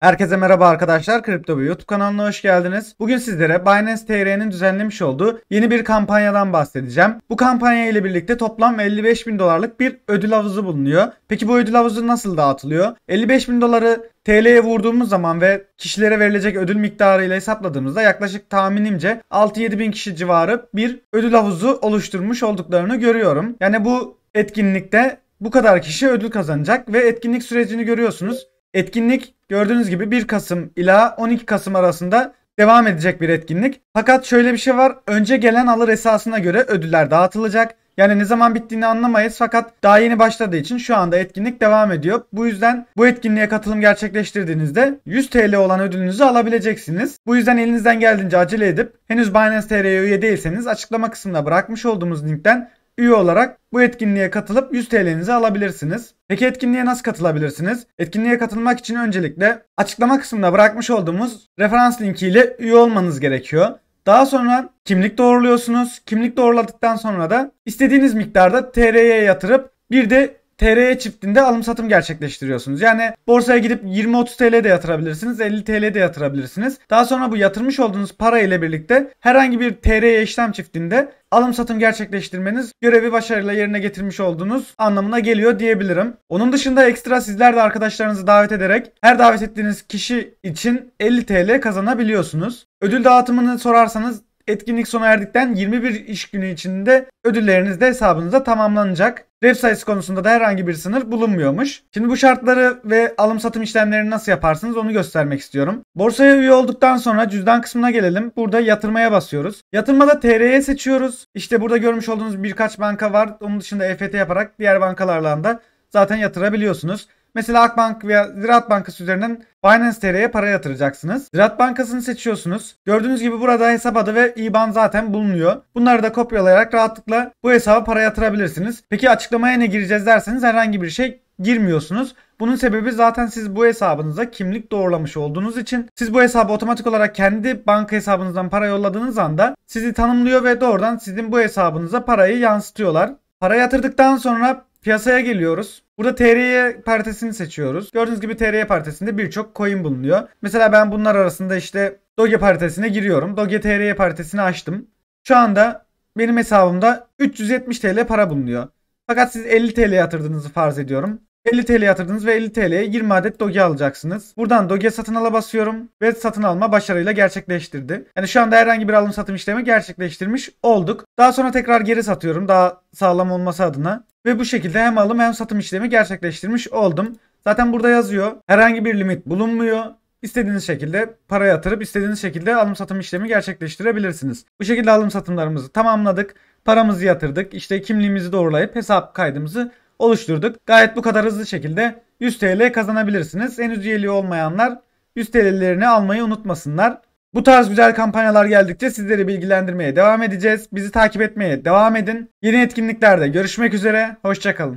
Herkese merhaba arkadaşlar. Kripto bir YouTube kanalına hoş geldiniz. Bugün sizlere Binance TR'nin düzenlemiş olduğu yeni bir kampanyadan bahsedeceğim. Bu kampanya ile birlikte toplam 55 bin dolarlık bir ödül havuzu bulunuyor. Peki bu ödül havuzu nasıl dağıtılıyor? 55 bin doları TL'ye vurduğumuz zaman ve kişilere verilecek ödül miktarı ile hesapladığımızda yaklaşık tahminimce 6-7 bin kişi civarı bir ödül havuzu oluşturmuş olduklarını görüyorum. Yani bu etkinlikte bu kadar kişi ödül kazanacak ve etkinlik sürecini görüyorsunuz. Etkinlik Gördüğünüz gibi 1 Kasım ila 12 Kasım arasında devam edecek bir etkinlik. Fakat şöyle bir şey var. Önce gelen alır esasına göre ödüller dağıtılacak. Yani ne zaman bittiğini anlamayız fakat daha yeni başladığı için şu anda etkinlik devam ediyor. Bu yüzden bu etkinliğe katılım gerçekleştirdiğinizde 100 TL olan ödülünüzü alabileceksiniz. Bu yüzden elinizden geldiğince acele edip henüz Binance TR'ye üye değilseniz açıklama kısmına bırakmış olduğumuz linkten üye olarak bu etkinliğe katılıp 100 TL'nizi alabilirsiniz. Peki etkinliğe nasıl katılabilirsiniz? Etkinliğe katılmak için öncelikle açıklama kısmında bırakmış olduğumuz referans linki ile üye olmanız gerekiyor. Daha sonra kimlik doğruluyorsunuz. Kimlik doğruladıktan sonra da istediğiniz miktarda TR'ye yatırıp bir de TRY çiftinde alım satım gerçekleştiriyorsunuz. Yani borsaya gidip 20-30 TL de yatırabilirsiniz, 50 TL de yatırabilirsiniz. Daha sonra bu yatırmış olduğunuz para ile birlikte herhangi bir TRY işlem çiftinde alım satım gerçekleştirmeniz görevi başarıyla yerine getirmiş olduğunuz anlamına geliyor diyebilirim. Onun dışında ekstra sizler de arkadaşlarınızı davet ederek her davet ettiğiniz kişi için 50 TL kazanabiliyorsunuz. Ödül dağıtımını sorarsanız etkinlik sona erdikten 21 iş günü içinde ödülleriniz de hesabınıza tamamlanacak. Web sayısı konusunda da herhangi bir sınır bulunmuyormuş. Şimdi bu şartları ve alım satım işlemlerini nasıl yaparsınız onu göstermek istiyorum. Borsaya üye olduktan sonra cüzdan kısmına gelelim. Burada yatırmaya basıyoruz. Yatırmada TR'ye seçiyoruz. İşte burada görmüş olduğunuz birkaç banka var. Onun dışında EFT yaparak diğer bankalarla da zaten yatırabiliyorsunuz. Mesela Akbank veya Ziraat Bankası üzerinden Binance TR'ye para yatıracaksınız. Ziraat Bankası'nı seçiyorsunuz. Gördüğünüz gibi burada hesap adı ve IBAN zaten bulunuyor. Bunları da kopyalayarak rahatlıkla bu hesaba para yatırabilirsiniz. Peki açıklamaya ne gireceğiz derseniz herhangi bir şey girmiyorsunuz. Bunun sebebi zaten siz bu hesabınıza kimlik doğrulamış olduğunuz için siz bu hesabı otomatik olarak kendi banka hesabınızdan para yolladığınız anda sizi tanımlıyor ve doğrudan sizin bu hesabınıza parayı yansıtıyorlar. Para yatırdıktan sonra piyasaya geliyoruz. Burada TRY paritesini seçiyoruz. Gördüğünüz gibi TRY paritesinde birçok coin bulunuyor. Mesela ben bunlar arasında işte Doge paritesine giriyorum. Doge TRY paritesini açtım. Şu anda benim hesabımda 370 TL para bulunuyor. Fakat siz 50 TL yatırdığınızı farz ediyorum. 50 TL yatırdınız ve 50 TL'ye 20 adet Doge alacaksınız. Buradan Doge satın ala basıyorum ve satın alma başarıyla gerçekleştirdi. Yani şu anda herhangi bir alım satım işlemi gerçekleştirmiş olduk. Daha sonra tekrar geri satıyorum daha sağlam olması adına. Ve bu şekilde hem alım hem satım işlemi gerçekleştirmiş oldum. Zaten burada yazıyor. Herhangi bir limit bulunmuyor. İstediğiniz şekilde para yatırıp istediğiniz şekilde alım satım işlemi gerçekleştirebilirsiniz. Bu şekilde alım satımlarımızı tamamladık. Paramızı yatırdık. İşte kimliğimizi doğrulayıp hesap kaydımızı oluşturduk. Gayet bu kadar hızlı şekilde 100 TL kazanabilirsiniz. Henüz üyeliği olmayanlar 100 TL'lerini almayı unutmasınlar. Bu tarz güzel kampanyalar geldikçe sizleri bilgilendirmeye devam edeceğiz. Bizi takip etmeye devam edin. Yeni etkinliklerde görüşmek üzere. Hoşçakalın.